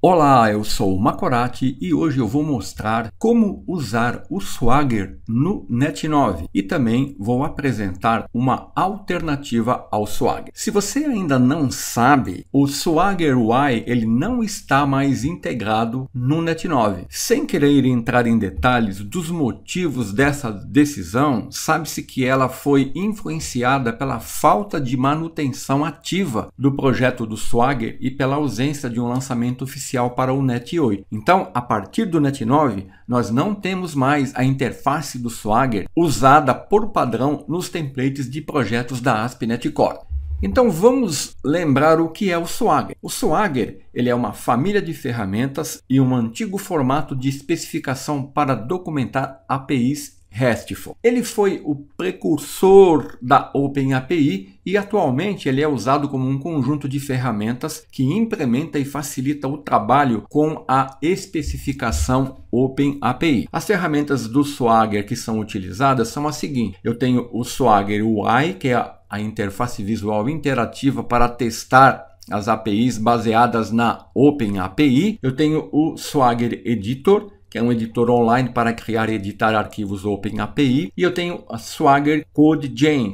Olá, eu sou o Makorati e hoje eu vou mostrar como usar o Swagger no Net9 e também vou apresentar uma alternativa ao Swagger. Se você ainda não sabe, o Swagger UI ele não está mais integrado no Net9. Sem querer entrar em detalhes dos motivos dessa decisão, sabe-se que ela foi influenciada pela falta de manutenção ativa do projeto do Swagger e pela ausência de um lançamento oficial oficial para o NET 8. Então, a partir do NET 9, nós não temos mais a interface do Swagger usada por padrão nos templates de projetos da ASP.NET Core. Então vamos lembrar o que é o Swagger. O Swagger ele é uma família de ferramentas e um antigo formato de especificação para documentar APIs RESTful. Ele foi o precursor da OpenAPI e atualmente ele é usado como um conjunto de ferramentas que implementa e facilita o trabalho com a especificação OpenAPI. As ferramentas do Swagger que são utilizadas são as seguintes. Eu tenho o Swagger UI, que é a interface visual interativa para testar as APIs baseadas na OpenAPI. Eu tenho o Swagger Editor, que é um editor online para criar e editar arquivos Open API, e eu tenho a Swagger Code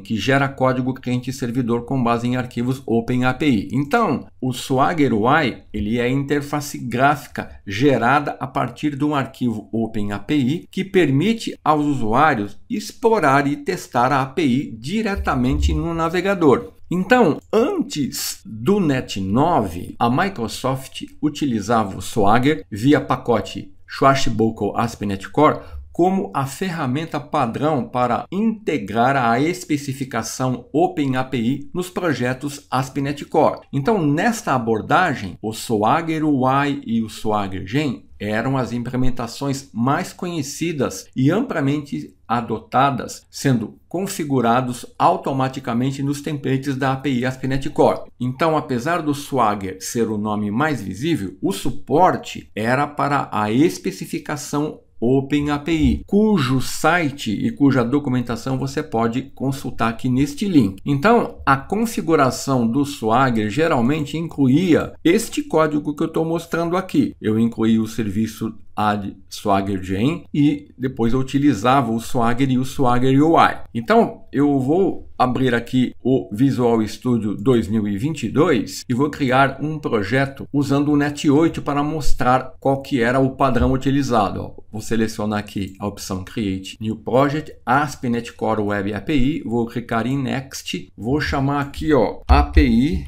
que gera código cliente e servidor com base em arquivos Open API. Então, o Swagger UI, ele é a interface gráfica gerada a partir de um arquivo Open API que permite aos usuários explorar e testar a API diretamente no navegador. Então, antes do Net 9, a Microsoft utilizava o Swagger via pacote Swashbuckle ASP.NET Core como a ferramenta padrão para integrar a especificação OpenAPI nos projetos ASP.NET Core. Então, nesta abordagem, o Swagger UI e o Swagger Gen eram as implementações mais conhecidas e amplamente adotadas, sendo configurados automaticamente nos templates da API ASP.NET Core. Então, apesar do Swagger ser o nome mais visível, o suporte era para a especificação OpenAPI, cujo site e cuja documentação você pode consultar aqui neste link. Então, a configuração do Swagger geralmente incluía este código que eu estou mostrando aqui. Eu incluí o serviço ad swaggergen e depois eu utilizava o Swagger e o Swagger UI. Então eu vou abrir aqui o Visual Studio 2022 e vou criar um projeto usando o Net8 para mostrar qual que era o padrão utilizado. Vou selecionar aqui a opção Create New Project, ASP.NET Core Web API, vou clicar em Next, vou chamar aqui ó API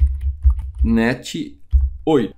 Net 8.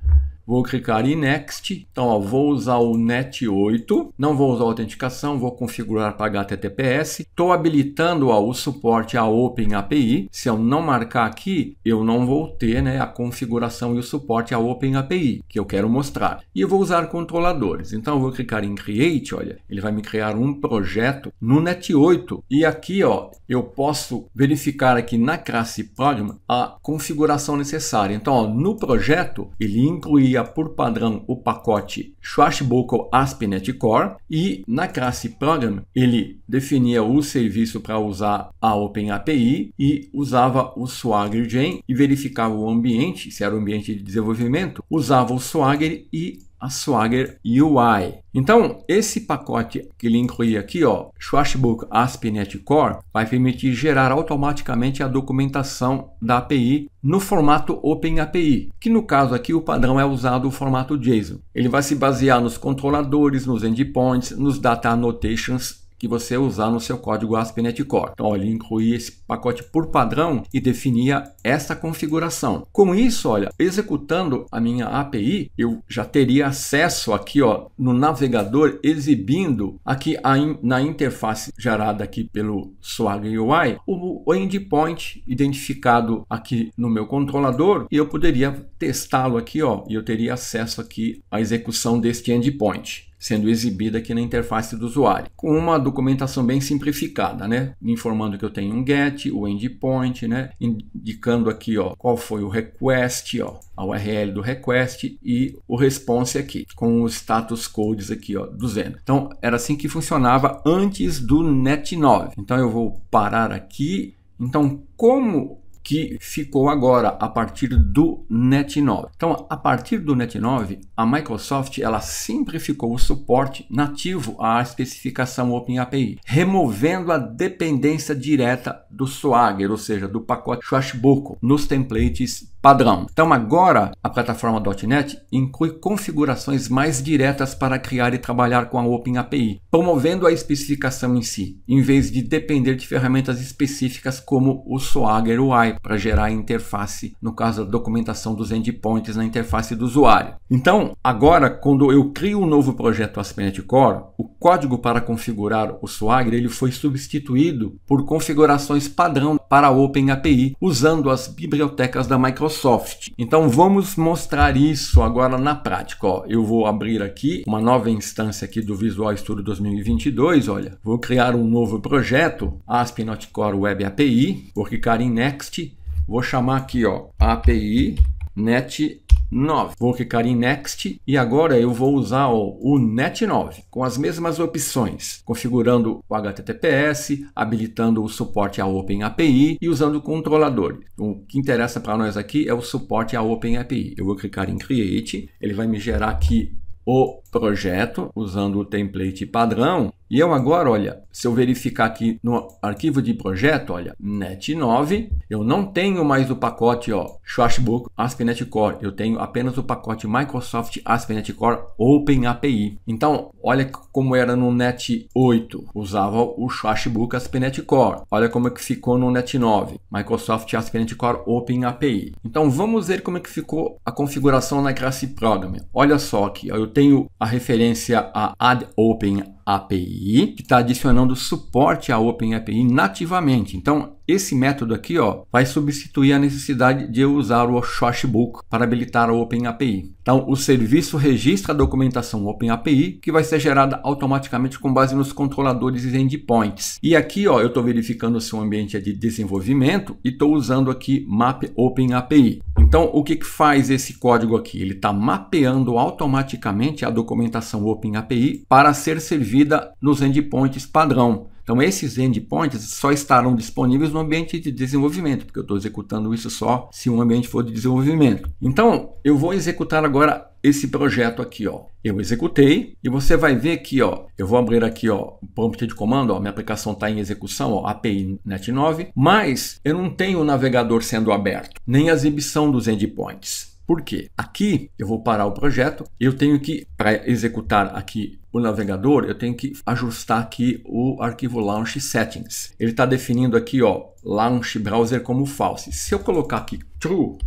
Vou clicar em Next. Então, ó, vou usar o NET 8. Não vou usar autenticação, vou configurar para HTTPS. Estou habilitando ó, o suporte à Open API. Se eu não marcar aqui, eu não vou ter né, a configuração e o suporte à Open API, que eu quero mostrar. E vou usar controladores. Então, eu vou clicar em Create, olha. Ele vai me criar um projeto no NET 8. E aqui, ó, eu posso verificar aqui na classe Program a configuração necessária. Então, ó, no projeto, ele inclui por padrão o pacote Swashbuckle ASP.NET Core e na classe Program ele definia o serviço para usar a OpenAPI e usava o Swagger Gen e verificava o ambiente, se era o ambiente de desenvolvimento, usava o Swagger e a Swagger UI. Então, esse pacote que ele inclui aqui, ó, Swashbook ASP.NET Core, vai permitir gerar automaticamente a documentação da API no formato OpenAPI, que no caso aqui o padrão é usado o formato JSON. Ele vai se basear nos controladores, nos endpoints, nos data annotations que você usar no seu código ASP.NET Core. Então, ele incluía esse pacote por padrão e definia essa configuração. Com isso, olha, executando a minha API, eu já teria acesso aqui ó, no navegador exibindo aqui in, na interface gerada aqui pelo Swagger UI o endpoint identificado aqui no meu controlador e eu poderia testá-lo aqui ó, e eu teria acesso aqui à execução deste endpoint sendo exibida aqui na interface do usuário, com uma documentação bem simplificada, né? Informando que eu tenho um GET, o endpoint, né? Indicando aqui, ó, qual foi o request, ó, a URL do request e o response aqui, com os status codes aqui, ó, do Zen. Então, era assim que funcionava antes do NET 9. Então, eu vou parar aqui. Então, como que ficou agora a partir do Net 9. Então, a partir do Net 9, a Microsoft ela simplificou o suporte nativo à especificação OpenAPI, removendo a dependência direta do Swagger, ou seja, do pacote Swashbuckle, nos templates padrão. Então agora a plataforma .NET inclui configurações mais diretas para criar e trabalhar com a Open API, promovendo a especificação em si, em vez de depender de ferramentas específicas como o Swagger UI para gerar a interface, no caso a documentação dos endpoints na interface do usuário. Então agora quando eu crio um novo projeto ASP.NET Core, o código para configurar o Swagger ele foi substituído por configurações padrão para a Open API usando as bibliotecas da Microsoft Microsoft. Então vamos mostrar isso agora na prática. Ó, eu vou abrir aqui uma nova instância aqui do Visual Studio 2022. Olha, vou criar um novo projeto, ASP.NET Core Web API, vou clicar em Next, vou chamar aqui ó, API Net 9. Vou clicar em Next e agora eu vou usar o NET 9 com as mesmas opções, configurando o HTTPS, habilitando o suporte à OpenAPI e usando o controlador. O que interessa para nós aqui é o suporte à OpenAPI. Eu vou clicar em Create, ele vai me gerar aqui o projeto usando o template padrão. E eu agora, olha, se eu verificar aqui no arquivo de projeto, olha, net9, eu não tenho mais o pacote, ó, Swashbook ASP.NET Core, eu tenho apenas o pacote Microsoft ASP.NET Core Open API. Então, olha como era no net 8, usava o Swashbook ASP.NET Core. Olha como é que ficou no net 9, Microsoft ASP.NET Core Open API. Então, vamos ver como é que ficou a configuração na classe Program. Olha só aqui, ó, eu tenho a referência a Ad Open API, que está adicionando suporte à OpenAPI nativamente. Então, esse método aqui ó, vai substituir a necessidade de eu usar o Book para habilitar a OpenAPI. Então, o serviço registra a documentação OpenAPI, que vai ser gerada automaticamente com base nos controladores e endpoints. E aqui ó, eu estou verificando se o ambiente é de desenvolvimento e estou usando aqui Map OpenAPI. Então, o que, que faz esse código aqui? Ele está mapeando automaticamente a documentação OpenAPI para ser servida nos endpoints padrão. Então, esses endpoints só estarão disponíveis no ambiente de desenvolvimento, porque eu estou executando isso só se um ambiente for de desenvolvimento. Então, eu vou executar agora esse projeto aqui, ó. Eu executei e você vai ver que, ó, eu vou abrir aqui, ó, o prompt de comando, ó, minha aplicação está em execução, ó, API NET9, mas eu não tenho o navegador sendo aberto, nem a exibição dos endpoints. Por quê? Aqui eu vou parar o projeto, eu tenho que, para executar aqui o navegador, eu tenho que ajustar aqui o arquivo Launch Settings. Ele está definindo aqui, ó, Launch Browser como false. Se eu colocar aqui True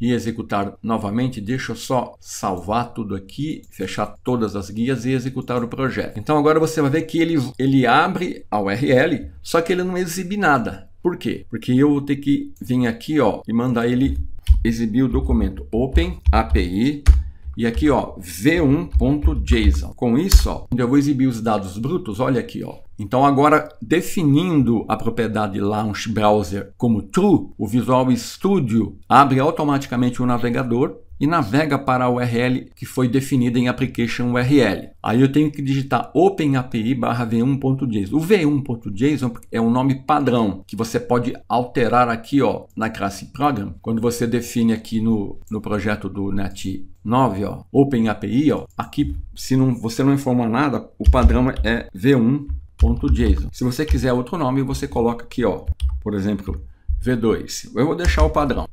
e executar novamente, deixa eu só salvar tudo aqui, fechar todas as guias e executar o projeto. Então agora você vai ver que ele, ele abre a URL, só que ele não exibe nada. Por quê? Porque eu vou ter que vir aqui ó, e mandar ele exibir o documento Open API e aqui, ó, v1.json. Com isso, ó, onde eu vou exibir os dados brutos, olha aqui, ó. Então, agora, definindo a propriedade Launch Browser como true, o Visual Studio abre automaticamente o navegador e navega para a URL que foi definida em application URL. Aí eu tenho que digitar openapi barra v1.json. O v1.json é um nome padrão que você pode alterar aqui ó, na classe program. Quando você define aqui no, no projeto do net 9, ó, OpenAPI ó, aqui se não, você não informa nada, o padrão é v1.json. Se você quiser outro nome, você coloca aqui, ó, por exemplo, v2. Eu vou deixar o padrão.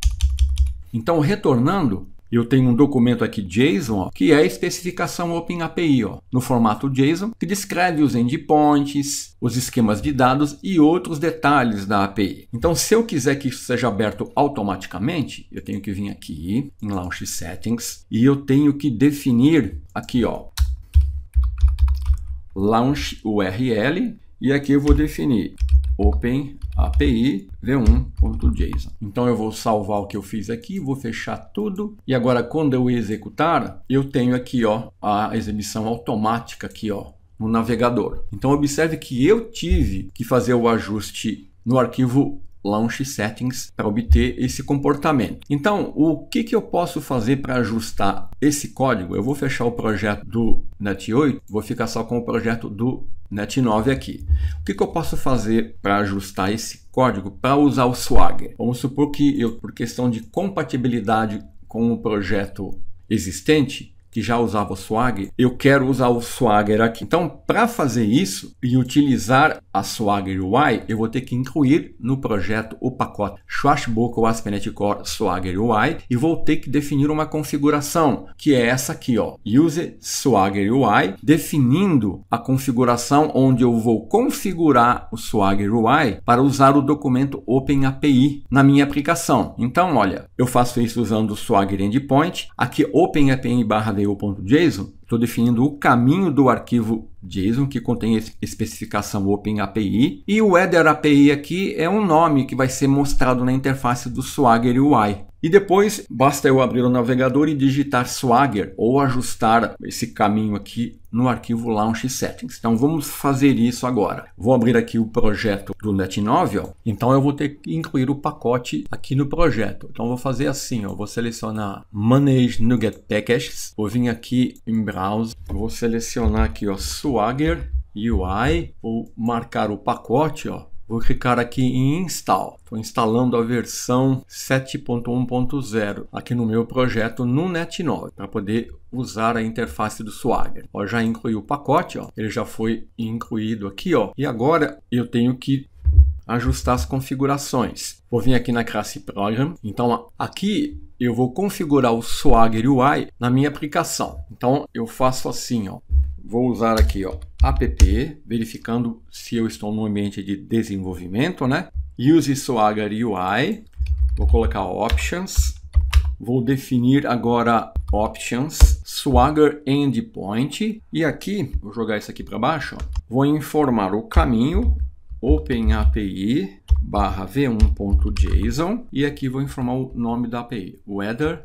Então, retornando, eu tenho um documento aqui JSON, ó, que é a especificação OpenAPI, ó, no formato JSON, que descreve os endpoints, os esquemas de dados e outros detalhes da API. Então, se eu quiser que isso seja aberto automaticamente, eu tenho que vir aqui em Launch Settings e eu tenho que definir aqui, ó, Launch URL e aqui eu vou definir Open API v1.json. Então eu vou salvar o que eu fiz aqui, vou fechar tudo e agora quando eu executar, eu tenho aqui ó a exibição automática aqui ó no navegador. Então observe que eu tive que fazer o ajuste no arquivo Launch Settings para obter esse comportamento. Então, o que, que eu posso fazer para ajustar esse código? Eu vou fechar o projeto do NET 8, vou ficar só com o projeto do NET 9 aqui. O que, que eu posso fazer para ajustar esse código para usar o Swagger? Vamos supor que eu, por questão de compatibilidade com o projeto existente, que já usava o Swagger, eu quero usar o Swagger aqui. Então, para fazer isso e utilizar a Swagger UI, eu vou ter que incluir no projeto o pacote Swashbuckle Aspenet Core Swagger UI e vou ter que definir uma configuração, que é essa aqui, ó, Use Swagger UI, definindo a configuração onde eu vou configurar o Swagger UI para usar o documento OpenAPI na minha aplicação. Então, olha, eu faço isso usando o Swagger Endpoint, aqui OpenAPI barra KDE.json, estou definindo o caminho do arquivo JSON que contém especificação OpenAPI e o header API aqui é um nome que vai ser mostrado na interface do Swagger UI. E depois basta eu abrir o navegador e digitar Swagger ou ajustar esse caminho aqui no arquivo Launch Settings. Então vamos fazer isso agora. Vou abrir aqui o projeto do NetNovel. Então eu vou ter que incluir o pacote aqui no projeto. Então vou fazer assim, ó. vou selecionar Manage NuGet Packages. Vou vir aqui em Browse, vou selecionar aqui ó, Swagger UI. Vou marcar o pacote, ó, Vou clicar aqui em Install. Estou instalando a versão 7.1.0 aqui no meu projeto no Net9 para poder usar a interface do Swagger. Ó, já incluiu o pacote, ó. ele já foi incluído aqui. Ó. E agora eu tenho que ajustar as configurações. Vou vir aqui na classe Program. Então aqui eu vou configurar o Swagger UI na minha aplicação. Então eu faço assim, ó, Vou usar aqui, ó, app, verificando se eu estou no ambiente de desenvolvimento, né? Use Swagger UI. Vou colocar options. Vou definir agora options, Swagger Endpoint. E aqui, vou jogar isso aqui para baixo, ó, vou informar o caminho OpenAPI barra v1.json e aqui vou informar o nome da API, weather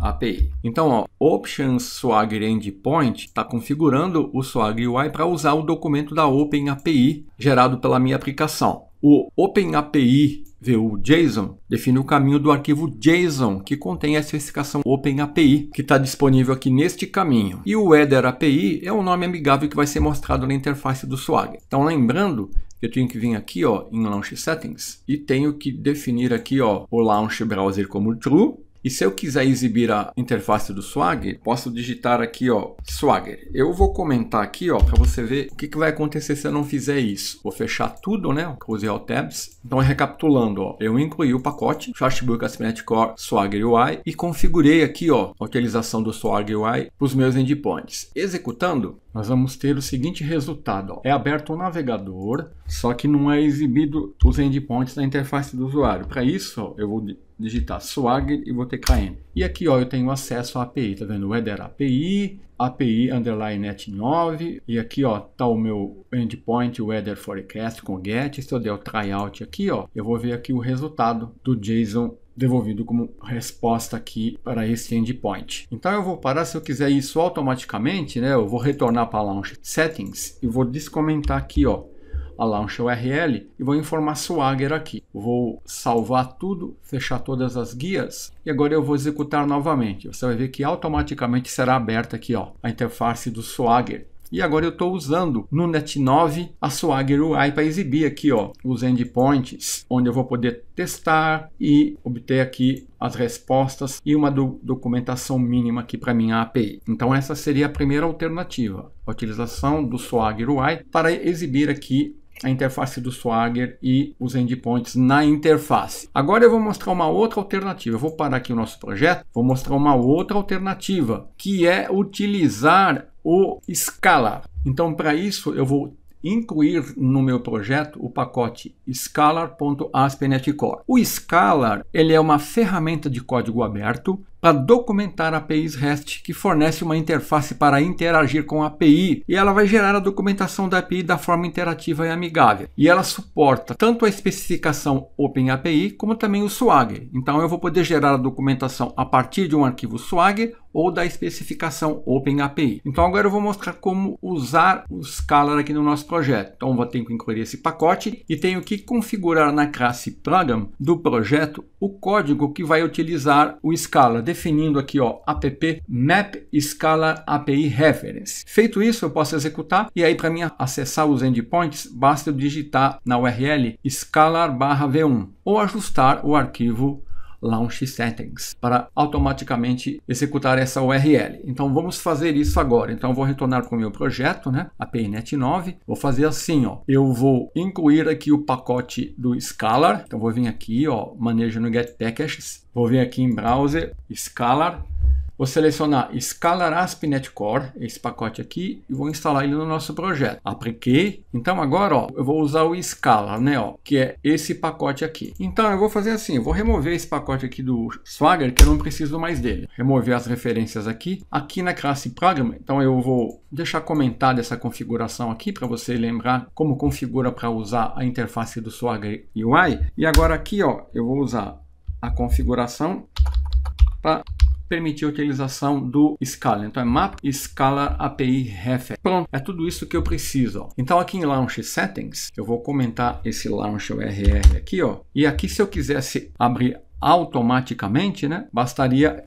API. Então, ó, Options Swagger Endpoint está configurando o Swagger UI para usar o documento da Open API gerado pela minha aplicação. O Open API VU JSON define o caminho do arquivo JSON que contém a especificação OpenAPI, que está disponível aqui neste caminho. E o Header API é o nome amigável que vai ser mostrado na interface do Swagger. Então, lembrando que eu tenho que vir aqui ó, em Launch Settings e tenho que definir aqui ó, o Launch Browser como True e se eu quiser exibir a interface do Swagger, posso digitar aqui, ó, Swagger. Eu vou comentar aqui, ó, para você ver o que, que, vai acontecer se eu não fizer isso. Vou fechar tudo, né? Close all tabs. Então, recapitulando, ó, eu incluí o pacote Chartbook ASP.NET Core Swagger UI e configurei aqui, ó, a utilização do Swagger UI para os meus endpoints. Executando, nós vamos ter o seguinte resultado. Ó. É aberto o navegador, só que não é exibido os endpoints na interface do usuário. Para isso, ó, eu vou digitar Swagger e vou ter KN. E aqui ó, eu tenho acesso à API, tá vendo? Weather API, API underline net 9, e aqui ó, tá o meu endpoint weather forecast com get. Se eu der o tryout aqui ó, eu vou ver aqui o resultado do JSON devolvido como resposta aqui para esse endpoint. Então eu vou parar se eu quiser isso automaticamente, né? Eu vou retornar para launch settings e vou descomentar aqui, ó, a Launch URL e vou informar Swagger aqui. Vou salvar tudo, fechar todas as guias e agora eu vou executar novamente. Você vai ver que automaticamente será aberta aqui ó, a interface do Swagger. E agora eu estou usando no Net9 a Swagger UI para exibir aqui ó, os endpoints, onde eu vou poder testar e obter aqui as respostas e uma do documentação mínima aqui para minha API. Então essa seria a primeira alternativa, a utilização do Swagger UI para exibir aqui a interface do Swagger e os endpoints na interface. Agora eu vou mostrar uma outra alternativa. Eu vou parar aqui o nosso projeto, vou mostrar uma outra alternativa, que é utilizar o Scala. Então, para isso, eu vou incluir no meu projeto o pacote scalar.asp.NET Core. O Scalar ele é uma ferramenta de código aberto para documentar APIs REST, que fornece uma interface para interagir com a API, e ela vai gerar a documentação da API da forma interativa e amigável. E ela suporta tanto a especificação OpenAPI como também o Swagger. Então eu vou poder gerar a documentação a partir de um arquivo Swagger ou da especificação OpenAPI. Então agora eu vou mostrar como usar o Scalar aqui no nosso projeto. Então vou ter que incluir esse pacote e tenho que configurar na classe Program do projeto o código que vai utilizar o Scalar definindo aqui ó, app map scala API reference. Feito isso, eu posso executar e aí para mim acessar os endpoints, basta eu digitar na URL scalar/v1 ou ajustar o arquivo Launch Settings para automaticamente executar essa URL. Então vamos fazer isso agora. Então vou retornar com o meu projeto, né? API.NET 9. Vou fazer assim, ó. Eu vou incluir aqui o pacote do Scalar. Então vou vir aqui, ó, manejo no Get Packages. Vou vir aqui em Browser, Scalar Vou selecionar Scalar ASP.NET Core, esse pacote aqui, e vou instalar ele no nosso projeto. Apliquei. Então agora, ó, eu vou usar o Scalar, né, ó, que é esse pacote aqui. Então eu vou fazer assim, vou remover esse pacote aqui do Swagger, que eu não preciso mais dele. Remover as referências aqui. Aqui na classe Program, então eu vou deixar comentada essa configuração aqui para você lembrar como configura para usar a interface do Swagger UI. E agora aqui, ó, eu vou usar a configuração para permitir a utilização do Scala. Então é map Scala API refer. Pronto, é tudo isso que eu preciso. Ó. Então aqui em Launch Settings, eu vou comentar esse Launch URL aqui, ó. E aqui se eu quisesse abrir automaticamente, né, bastaria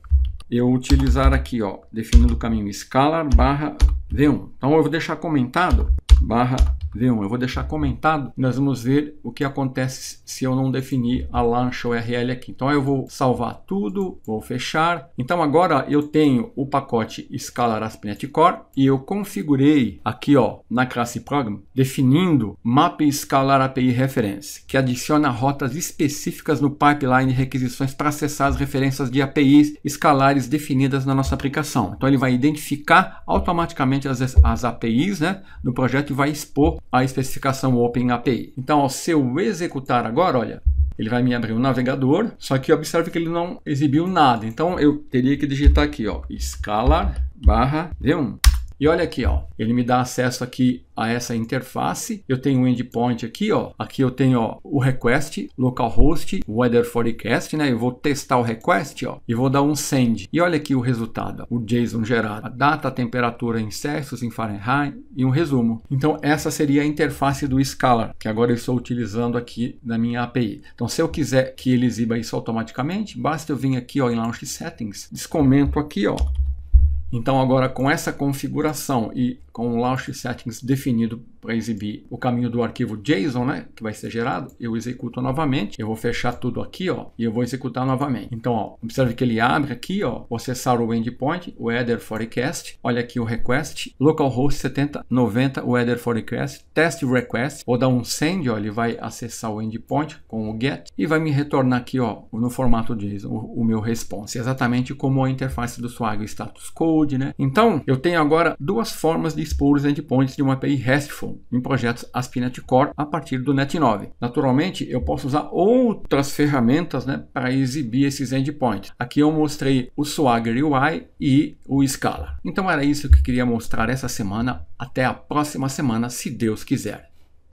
eu utilizar aqui, ó, definindo o caminho Scala barra V1. Então eu vou deixar comentado barra v Eu vou deixar comentado, nós vamos ver o que acontece se eu não definir a launch URL aqui. Então eu vou salvar tudo, vou fechar. Então agora eu tenho o pacote Scalar ASP.NET Core e eu configurei aqui ó, na classe Program, definindo Map Scalar API Reference, que adiciona rotas específicas no pipeline de requisições para acessar as referências de APIs escalares definidas na nossa aplicação. Então ele vai identificar automaticamente as, as APIs né, no projeto e vai expor a especificação OpenAPI. Então, se eu executar agora, olha, ele vai me abrir o um navegador, só que observe que ele não exibiu nada. Então, eu teria que digitar aqui, ó, scalar barra V1. E olha aqui, ó, ele me dá acesso aqui a essa interface. Eu tenho um endpoint aqui, ó. Aqui eu tenho ó, o request, localhost, weather forecast, né? Eu vou testar o request, ó, e vou dar um send. E olha aqui o resultado, o JSON gerado, a data, a temperatura em Celsius, em Fahrenheit e um resumo. Então essa seria a interface do Scala que agora eu estou utilizando aqui na minha API. Então se eu quiser que ele exiba isso automaticamente, basta eu vir aqui, ó, em Launch Settings, descomento aqui, ó, então, agora com essa configuração e com o launch settings definido para exibir o caminho do arquivo JSON, né, que vai ser gerado, eu executo novamente, eu vou fechar tudo aqui, ó, e eu vou executar novamente. Então, ó, observe que ele abre aqui, ó, acessar o endpoint, o header forecast, olha aqui o request, localhost 7090, o header forecast, test request, vou dar um send, ó, ele vai acessar o endpoint com o get e vai me retornar aqui, ó, no formato JSON, o, o meu response, é exatamente como a interface do Swagger status code, né? Então, eu tenho agora duas formas de expor os endpoints de uma API RESTful em projetos ASP.NET Core a partir do NET9. Naturalmente, eu posso usar outras ferramentas né, para exibir esses endpoints. Aqui eu mostrei o Swagger UI e o Scala. Então era isso que eu queria mostrar essa semana. Até a próxima semana, se Deus quiser.